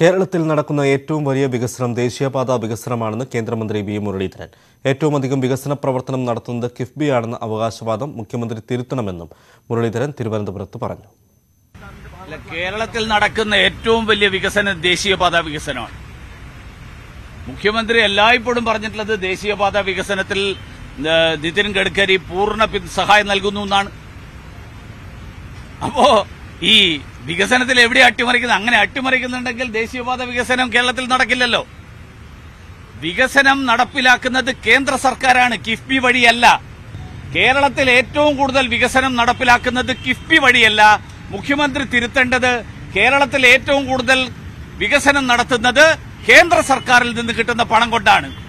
കേരളത്തിൽ നടക്കുന്ന ഏറ്റവും വലിയ വികസനം ദേശീയപാതാ വികസനമാണെന്ന് കേന്ദ്രമന്ത്രി വി മുരളീധരൻ ഏറ്റവും അധികം വികസന പ്രവർത്തനം നടത്തുന്നത് കിഫ്ബിയാണെന്ന അവകാശവാദം മുഖ്യമന്ത്രി തിരുത്തണമെന്നും മുരളീധരൻ തിരുവനന്തപുരത്ത് പറഞ്ഞു കേരളത്തിൽ നടക്കുന്ന ഏറ്റവും വലിയ വികസനം ദേശീയപാതാ വികസനമാണ് മുഖ്യമന്ത്രി എല്ലായ്പ്പോഴും പറഞ്ഞിട്ടുള്ളത് ദേശീയപാതാ വികസനത്തിൽ നിതിൻ ഗഡ്കരി പൂർണ്ണ സഹായം നൽകുന്നു എന്നാണ് അപ്പോ ഈ വികസനത്തിൽ എവിടെ അട്ടിമറിക്കുന്നു അങ്ങനെ അട്ടിമറിക്കുന്നുണ്ടെങ്കിൽ ദേശീയപാത വികസനം കേരളത്തിൽ നടക്കില്ലല്ലോ വികസനം നടപ്പിലാക്കുന്നത് കേന്ദ്ര സർക്കാരാണ് കിഫ്ബി വഴിയല്ല കേരളത്തിൽ ഏറ്റവും കൂടുതൽ വികസനം നടപ്പിലാക്കുന്നത് കിഫ്ബി വഴിയല്ല മുഖ്യമന്ത്രി തിരുത്തേണ്ടത് കേരളത്തിൽ ഏറ്റവും കൂടുതൽ വികസനം നടത്തുന്നത് കേന്ദ്ര സർക്കാരിൽ നിന്ന് കിട്ടുന്ന പണം കൊണ്ടാണ്